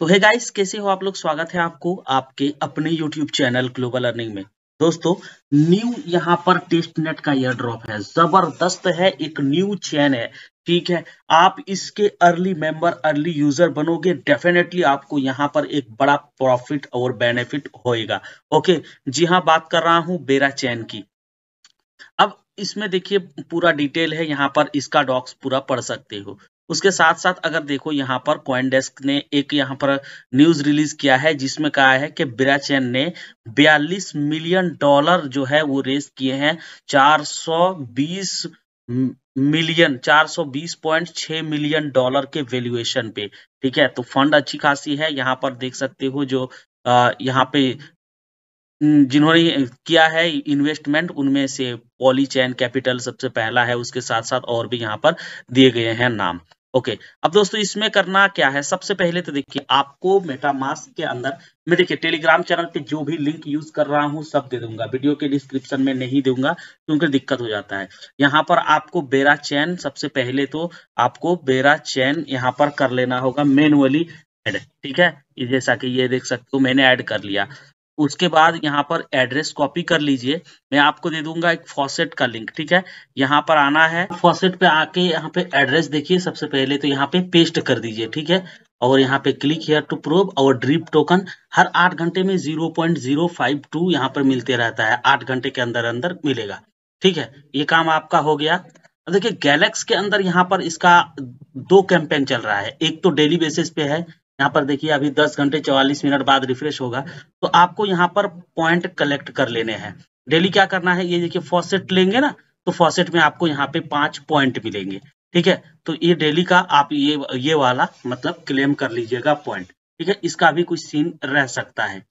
तो hey guys कैसे हो आप लोग स्वागत है आपको आपके अपने YouTube चैनल ग्लोबल अर्निंग में दोस्तों न्यू यहाँ पर टेस्ट नेट का एयर ड्रॉप है जबरदस्त है एक न्यू चैन है ठीक है आप इसके अर्ली मेंबर अर्ली यूजर बनोगे डेफिनेटली आपको यहाँ पर एक बड़ा प्रॉफिट और बेनिफिट होएगा ओके जी हां बात कर रहा हूं बेरा चैन की अब इसमें देखिए पूरा डिटेल है यहाँ पर इसका डॉक्स पूरा पढ़ सकते हो उसके साथ साथ अगर देखो यहाँ पर क्वाइन डेस्क ने एक यहाँ पर न्यूज रिलीज किया है जिसमें कहा है कि बिराचैन ने 42 मिलियन डॉलर जो है वो रेस किए हैं 420 मिलियन 420.6 मिलियन डॉलर के वैल्यूएशन पे ठीक है तो फंड अच्छी खासी है यहाँ पर देख सकते हो जो यहाँ पे जिन्होंने किया है इन्वेस्टमेंट उनमें से पॉलीचैन कैपिटल सबसे पहला है उसके साथ साथ और भी यहाँ पर दिए गए हैं नाम ओके okay. अब दोस्तों इसमें करना क्या है सबसे पहले तो देखिए आपको मेटामास के अंदर मैं देखिए टेलीग्राम चैनल पे जो भी लिंक यूज कर रहा हूँ सब दे दूंगा वीडियो के डिस्क्रिप्शन में नहीं दूंगा क्योंकि दिक्कत हो जाता है यहाँ पर आपको बेरा चैन सबसे पहले तो आपको बेरा चैन यहाँ पर कर लेना होगा मेनुअली एड ठीक है जैसा कि ये देख सकते हो मैंने ऐड कर लिया उसके बाद यहाँ पर एड्रेस कॉपी कर लीजिए मैं आपको दे दूंगा एक फॉसेट का लिंक ठीक है यहाँ पर आना है फॉसेट पे आके यहाँ पे एड्रेस देखिए सबसे पहले तो यहाँ पे पेस्ट कर दीजिए ठीक है और यहाँ पे क्लिक हेयर टू प्रूव और ड्रीप टोकन हर आठ घंटे में zero point zero five two यहाँ पर मिलते रहता है आठ घंटे के अंदर अंदर मिलेगा ठीक है ये काम आपका हो गया देखिये गैलेक्स के अंदर यहाँ पर इसका दो कैंपेन चल रहा है एक तो डेली बेसिस पे है यहाँ पर देखिए अभी 10 घंटे 44 मिनट बाद रिफ्रेश होगा तो आपको यहाँ पर पॉइंट कलेक्ट कर लेने हैं डेली क्या करना है ये देखिए फॉसेट लेंगे ना तो फॉसेट में आपको यहाँ पे पांच पॉइंट मिलेंगे ठीक है तो ये डेली का आप ये ये वाला मतलब क्लेम कर लीजिएगा पॉइंट ठीक है इसका भी कुछ सीन रह सकता है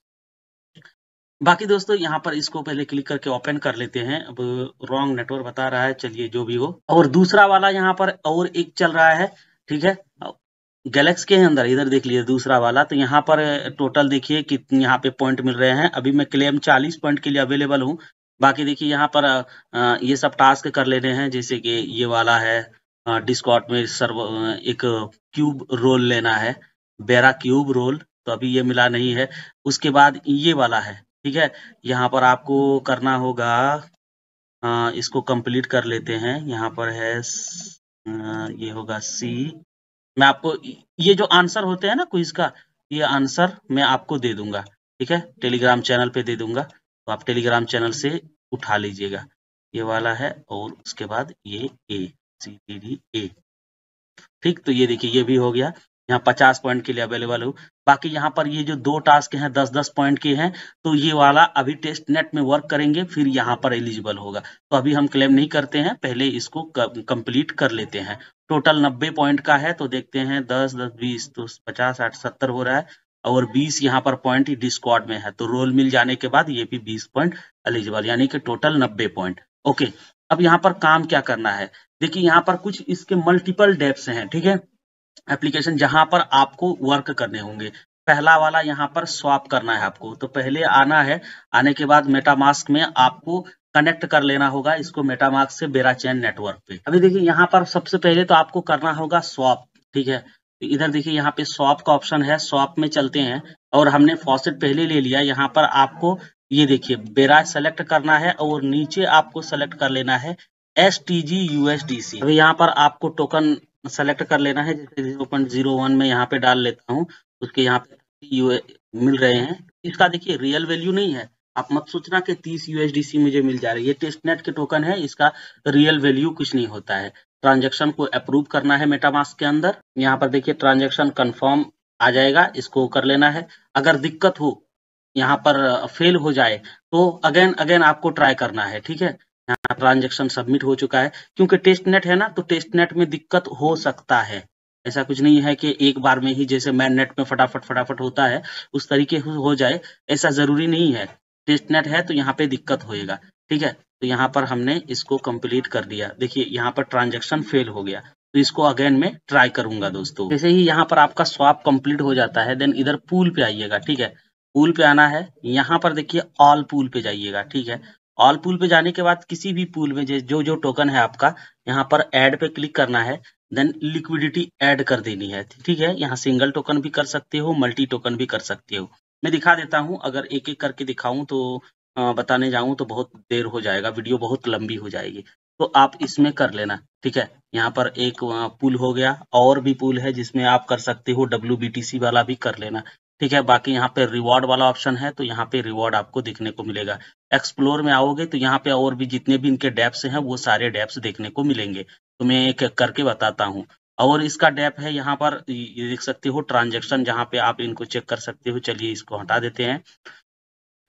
बाकी दोस्तों यहाँ पर इसको पहले क्लिक करके ओपन कर लेते हैं अब रॉन्ग नेटवर्क बता रहा है चलिए जो भी हो और दूसरा वाला यहाँ पर और एक चल रहा है ठीक है गैलेक्स के अंदर इधर देख लीजिए दूसरा वाला तो यहाँ पर टोटल देखिए कितने यहाँ पे पॉइंट मिल रहे हैं अभी मैं क्लेम 40 पॉइंट के लिए अवेलेबल हूँ बाकी देखिए यहाँ पर ये सब टास्क कर लेने हैं जैसे कि ये वाला है डिस्कॉट में सर्व एक क्यूब रोल लेना है बेरा क्यूब रोल तो अभी ये मिला नहीं है उसके बाद ये वाला है ठीक है यहाँ पर आपको करना होगा इसको कंप्लीट कर लेते हैं यहाँ पर है ये होगा सी मैं आपको ये जो आंसर होते हैं ना क्विज का ये आंसर मैं आपको दे दूंगा ठीक है टेलीग्राम चैनल पे दे दूंगा तो आप टेलीग्राम चैनल से उठा लीजिएगा ये वाला है और उसके बाद ये ए सी डी डी ए ठीक तो ये देखिए ये भी हो गया यहाँ पचास पॉइंट के लिए अवेलेबल हो बाकी यहाँ पर ये जो दो टास्क हैं दस दस पॉइंट के हैं तो ये वाला अभी टेस्ट नेट में वर्क करेंगे फिर यहाँ पर एलिजिबल होगा तो अभी हम क्लेम नहीं करते हैं पहले इसको कंप्लीट कर लेते हैं टोटल नब्बे पॉइंट का है तो देखते हैं दस दस बीस तो पचास 60 सत्तर हो रहा है और 20 यहाँ पर पॉइंट डिस्कॉर्ड में है तो रोल मिल जाने के बाद ये भी 20 पॉइंट एलिजिबल यानी कि टोटल 90 पॉइंट ओके अब यहाँ पर काम क्या करना है देखिए यहाँ पर कुछ इसके मल्टीपल डेप्स हैं ठीक है थीके? एप्लीकेशन जहां पर आपको वर्क करने होंगे पहला वाला यहाँ पर स्वाप करना है आपको तो पहले आना है आने के बाद मेटामास्क में आपको कनेक्ट कर लेना होगा इसको मेटामास्क से बेराचैन नेटवर्क पे अभी देखिए यहाँ पर सबसे पहले तो आपको करना होगा स्वाप ठीक है तो इधर देखिए यहाँ पे स्वाप का ऑप्शन है स्वाप में चलते हैं और हमने फॉसेट पहले ले लिया यहाँ पर आपको ये देखिए बेराज सेलेक्ट करना है और नीचे आपको सेलेक्ट कर लेना है एस टी जी यूएसडीसी अभी यहाँ पर आपको टोकन सेलेक्ट कर लेना है जैसे 0.01 में यहाँ पे डाल लेता हूँ उसके यहाँ पे यू मिल रहे हैं इसका देखिए रियल वैल्यू नहीं है आप मत सोचना कि 30 यूएसडीसी मुझे मिल जा रही है टेस्ट नेट के टोकन है इसका रियल वैल्यू कुछ नहीं होता है ट्रांजेक्शन को अप्रूव करना है मेटामास्क के अंदर यहाँ पर देखिए ट्रांजेक्शन कन्फर्म आ जाएगा इसको कर लेना है अगर दिक्कत हो यहाँ पर फेल हो जाए तो अगेन अगेन आपको ट्राई करना है ठीक है यहाँ ट्रांजेक्शन सबमिट हो चुका है क्योंकि टेस्ट नेट है ना तो टेस्ट नेट में दिक्कत हो सकता है ऐसा कुछ नहीं है कि एक बार में ही जैसे मैन नेट में फटाफट फटाफट होता है उस तरीके हो जाए ऐसा जरूरी नहीं है टेस्ट नेट है तो यहाँ पे दिक्कत होएगा ठीक है तो यहाँ पर हमने इसको कंप्लीट कर दिया देखिए यहाँ पर ट्रांजेक्शन फेल हो गया तो इसको अगेन में ट्राई करूंगा दोस्तों जैसे ही यहाँ पर आपका स्वाप कम्प्लीट हो जाता है देन इधर पूल पे आइएगा ठीक है पूल पे आना है यहाँ पर देखिए ऑल पूल पे जाइएगा ठीक है ऑल पूल पे जाने के बाद किसी भी पूल में जो जो टोकन है आपका यहाँ पर एड पे क्लिक करना है देन लिक्विडिटी एड कर देनी है ठीक है यहाँ सिंगल टोकन भी कर सकते हो मल्टी टोकन भी कर सकते हो मैं दिखा देता हूँ अगर एक एक करके दिखाऊं तो बताने जाऊं तो बहुत देर हो जाएगा वीडियो बहुत लंबी हो जाएगी तो आप इसमें कर लेना ठीक है यहाँ पर एक पुल हो गया और भी पुल है जिसमें आप कर सकते हो डब्ल्यू वाला भी कर लेना ठीक है बाकी यहाँ पे रिवॉर्ड वाला ऑप्शन है तो यहाँ पे रिवॉर्ड आपको देखने को मिलेगा एक्सप्लोर में आओगे तो यहाँ पे और भी जितने भी इनके डेप्स हैं वो सारे डेप्स देखने को मिलेंगे तो मैं एक एक करके बताता हूँ और इसका डेप है यहाँ पर ये देख सकते हो ट्रांजेक्शन जहाँ पे आप इनको चेक कर सकते हो चलिए इसको हटा देते हैं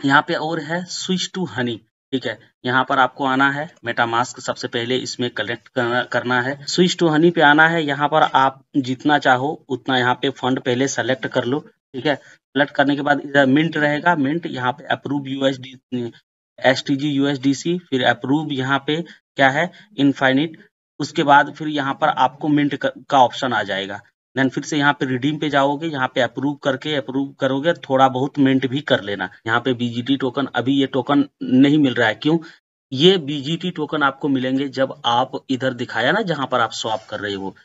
यहाँ पे और है स्विच टू हनी ठीक है यहाँ पर आपको आना है मेटामास्क सबसे पहले इसमें कलेक्ट करना है स्विच टू हनी पे आना है यहाँ पर आप जितना चाहो उतना यहाँ पे फंड पहले सेलेक्ट कर लो ठीक है सेलेक्ट करने के बाद इधर मिंट रहेगा मिंट यहाँ पे approve USD S T G USDC फिर अप्रूव यहाँ पे क्या है इनफाइनिट उसके बाद फिर यहाँ पर आपको मिंट का ऑप्शन आ जाएगा देन फिर से यहाँ पे रिडीम पे जाओगे यहाँ पे अप्रूव करके अप्रूव करोगे थोड़ा बहुत मिंट भी कर लेना यहाँ पे बीजीटी टोकन अभी ये टोकन नहीं मिल रहा है क्यों ये बीजीटी टोकन आपको मिलेंगे जब आप इधर दिखाया ना जहां पर आप स्वाप कर रहे हो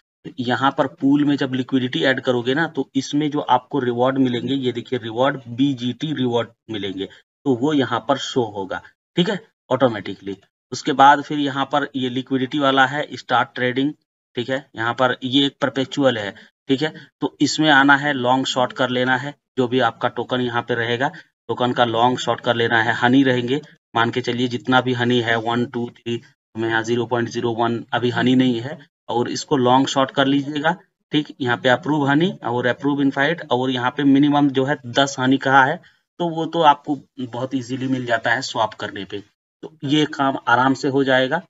यहाँ पर पूल में जब लिक्विडिटी ऐड करोगे ना तो इसमें जो आपको रिवॉर्ड मिलेंगे ये देखिए रिवॉर्ड बीजीटी रिवॉर्ड मिलेंगे तो वो यहाँ पर शो होगा ठीक है ऑटोमेटिकली उसके बाद फिर यहाँ पर ये लिक्विडिटी वाला है स्टार्ट ट्रेडिंग ठीक है यहाँ पर ये एक परपेचुअल है ठीक है तो इसमें आना है लॉन्ग शॉर्ट कर लेना है जो भी आपका टोकन यहाँ पे रहेगा टोकन का लॉन्ग शॉर्ट कर लेना है हनी रहेंगे मान के चलिए जितना भी हनी है वन टू थ्री हमें यहाँ जीरो पॉइंट जीरो वन अभी हनी नहीं है और इसको लॉन्ग शॉर्ट कर लीजिएगा ठीक यहाँ पे अप्रूव हनी और अप्रूव इनफाइट और यहाँ पे मिनिमम जो है दस हनी कहा है तो वो तो आपको बहुत इजीली मिल जाता है स्वाप करने पे तो ये काम आराम से हो जाएगा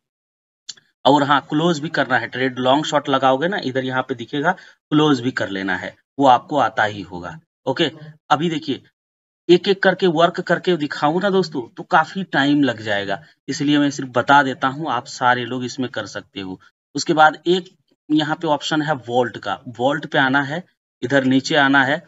और हाँ क्लोज भी करना है ट्रेड लॉन्ग शॉर्ट लगाओगे ना इधर यहाँ पे दिखेगा क्लोज भी कर लेना है वो आपको आता ही होगा ओके अभी देखिए एक एक करके वर्क करके दिखाऊं ना दोस्तों तो काफी टाइम लग जाएगा इसलिए मैं सिर्फ बता देता हूं आप सारे लोग इसमें कर सकते हो उसके बाद एक यहाँ पे ऑप्शन है वोल्ट का वोल्ट पे आना है इधर नीचे आना है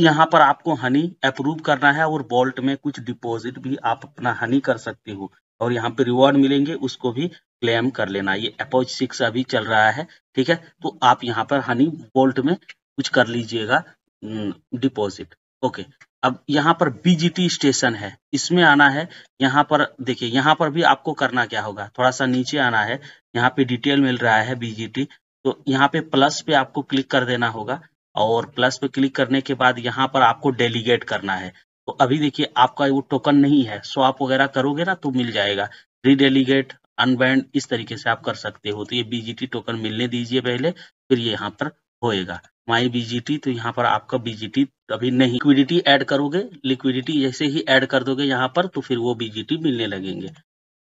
यहाँ पर आपको हनी अप्रूव करना है और वोल्ट में कुछ डिपॉजिट भी आप अपना हनी कर सकते हो और यहाँ पे रिवॉर्ड मिलेंगे उसको भी क्लेम कर लेना ये अपोज सिक्स अभी चल रहा है ठीक है तो आप यहाँ पर हनी वोल्ट में कुछ कर लीजिएगा डिपॉजिट हम्म, ओके अब यहाँ पर बीजीटी स्टेशन है इसमें आना है यहाँ पर देखिए यहाँ पर भी आपको करना क्या होगा थोड़ा सा नीचे आना है यहाँ पे डिटेल मिल रहा है बीजीटी तो यहाँ पे प्लस पे आपको क्लिक कर देना होगा और प्लस पे क्लिक करने के बाद यहाँ पर आपको डेलीगेट करना है तो अभी देखिए आपका वो टोकन नहीं है सो आप वगैरह करोगे ना तो मिल जाएगा रीडेलीगेट अनबैंड इस तरीके से आप कर सकते हो तो ये बीजीटी टोकन मिलने दीजिए पहले फिर ये यहाँ पर होएगा माई बीजीटी तो यहाँ पर आपका बीजीटी अभी नहीं लिक्विडिटी ऐड करोगे लिक्विडिटी जैसे ही ऐड कर दोगे यहाँ पर तो फिर वो बीजीटी मिलने लगेंगे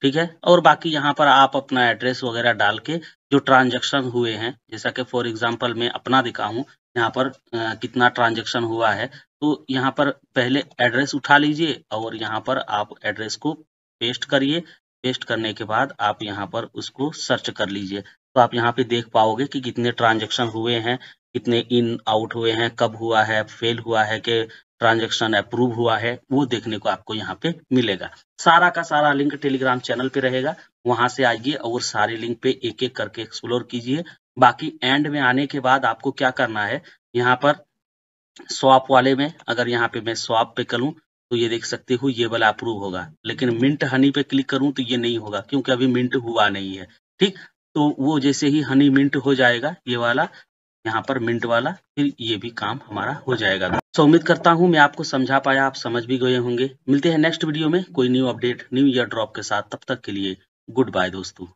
ठीक है और बाकी यहाँ पर आप अपना एड्रेस वगैरह डाल के जो ट्रांजेक्शन हुए हैं जैसा कि फॉर एग्जाम्पल मैं अपना दिखाऊँ यहाँ पर आ, कितना ट्रांजेक्शन हुआ है तो यहाँ पर पहले एड्रेस उठा लीजिए और यहाँ पर आप एड्रेस को पेस्ट करिए पेस्ट करने के बाद आप यहाँ पर उसको सर्च कर लीजिए तो आप यहाँ पे देख पाओगे कि कितने ट्रांजेक्शन हुए हैं कितने इन आउट हुए हैं कब हुआ है फेल हुआ है कि ट्रांजेक्शन अप्रूव हुआ है वो देखने को आपको यहाँ पे मिलेगा सारा का सारा लिंक टेलीग्राम चैनल पे रहेगा वहां से आइए और सारे लिंक पे एक एक करके एक्सप्लोर कीजिए बाकी एंड में आने के बाद आपको क्या करना है यहाँ पर स्वाप वाले में अगर यहाँ पे मैं स्वाप पे करूँ तो ये देख सकते हो ये वाला अप्रूव होगा लेकिन मिंट हनी पे क्लिक करूं तो ये नहीं होगा क्योंकि अभी मिंट हुआ नहीं है ठीक तो वो जैसे ही हनी मिंट हो जाएगा ये वाला यहाँ पर मिंट वाला फिर ये भी काम हमारा हो जाएगा सो उम्मीद करता हूँ मैं आपको समझा पाया आप समझ भी गए होंगे मिलते हैं नेक्स्ट वीडियो में कोई new update new year drop के साथ तब तक के लिए गुड बाय दोस्तों